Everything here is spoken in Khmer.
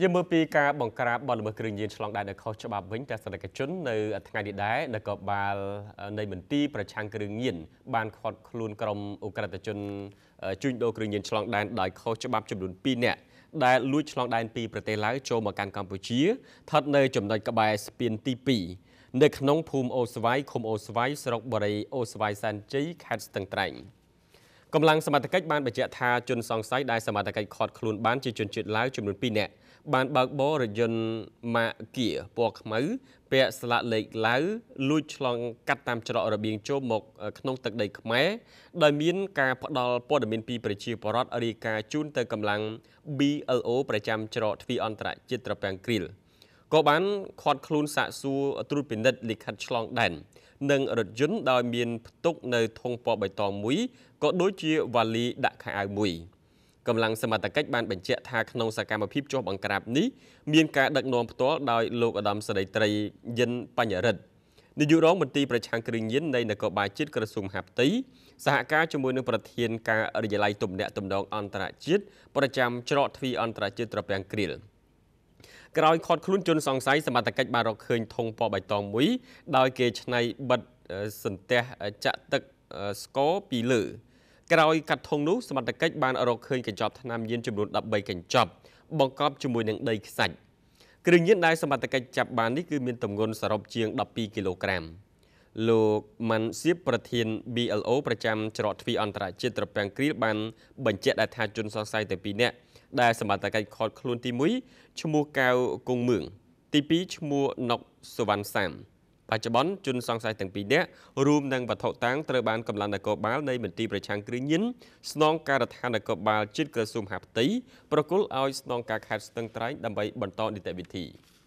យើងមើលពីការបង្ក្រាបបទល្មើសគ្រឿងញៀនឆ្លងដែនដោយខុសច្បាប់ វិញតែសកម្មជននៅថ្ងៃនេះដែរនគរបាលនៃមន្ទីរប្រឆាំងគ្រឿងញៀនបានខាត់ខ្លួនក្រុមអ ுக ្រិតជនជួញដូរគ្រឿងញៀនឆ្លងដែនដោយខុសច្បាប់ចំនួន2នាក់ដែលលួចឆ្លងដែនពីប្រទេសឡាវចូលមកកាន់កម្ពុជាស្ថិតនៅចំណុចក្បែរស្ពានទី2នៅក្នុង ភូមិអូស្វាយឃុំអូស្វាយស្រុកបរិយអូស្វាយសែនជ័យខេត្តស្ទឹងត្រែង។កម្លាំងសមត្ថកិច្ចបានបញ្ជាក់ថាជនសង្ស័យដែលសមត្ថកិច្ចឃាត់ខ្លួនបានជាជនជាតិឡាវចំនួន2នាក់បានបើកបររយន្តម៉ាកគៀពណ៌ខ្មៅ ពាក់ស្លាកលេខឡាវលួចឆ្លងកាត់តាមច្រករបៀងចូលមកក្នុងទឹកដីខ្មែរដោយមានការផ្ដល់ព័ត៌មានពីប្រជាពលរដ្ឋរាយការណ៍ជូនទៅកម្លាំង BLO ប្រចាំច្រកទ្វារអន្តរជាតិត្រពាំងគ្រីល។ក៏បានខាត់ខ្លួនសាកសួរត្រួតពិនិត្យលិខិតឆ្លងដែននិងរថយន្តដោយមានផ្ទុកនៅធុងពណ៌បៃតងមួយក៏ដូចជាវ៉ាលី ដាក់ខែអាវមួយកម្លាំងសមត្ថកិច្ចបានបញ្ជាក់ថាក្នុងសកម្មភាពចុះបង្ក្រាបនេះមានការដឹកនាំផ្ទាល់ដោយលោកឧត្តមសេរីត្រីយិន បញ្ញរិទ្ធនាយករងមន្ត្រីប្រជាគ្រឿងញៀននៃនគរបាលជាតិក្រសួងហាផ្ទៃសហការជាមួយនឹងប្រធានការរយឡៃទំនាក់ទំនងអន្តរជាតិប្រចាំច្រកទ្វីអន្តរជាតិត្រពាំងគ្រៀល។ក្រោយខត់ខ្លួនជនសង្ស័យសមត្ថកិច្ចបានរកឃើញធុងពណ៌បៃតងមួយដោយគេឆ្នៃបិទសន្ទះចាក់ទឹកស្គរពីលើក្រោយកាត់ធុងនោះសមត្ថកិច្ចបានរកឃើញកញ្ចប់ថ្នាំញៀនចំនួន13កញ្ចប់បង្កប់ជាមួយនឹងដីខ្សាច់គ្រឿងញៀនដែលសមត្ថកិច្ចចាប់បាននេះគឺមានទម្ងន់សរុបជាង12គីឡូក្រាម។លោកម៉ាន់សៀបប្រធាន BLO ប្រចាំច្រកទ្វារអន្តរជាតិត្រពាំងគ្រីលបានបញ្ជាក់ដែរថាជនសង្ស័យតែ2នាក់ដែលសមត្ថកិច្ចខត់ខ្លួនទី1ឈ្មោះកៅគង់មឿងទី2ឈ្មោះណុកសុវណ្ណសាមបច្ចុប្បន្នជនសង្ស័យទាំងពីរនាក់រួមនឹងវត្ថុតាងត្រូវបានកម្លាំងនគរបាលនៃមន្ទីរប្រឆាំងគ្រឿងញៀនស្នងការដ្ឋាននគរបាលជាតិក្រសួងហាផ្ទៃប្រគល់ឲ្យស្នងការខេត្តស្ទឹងត្រែងដើម្បីបន្តនីតិវិធី។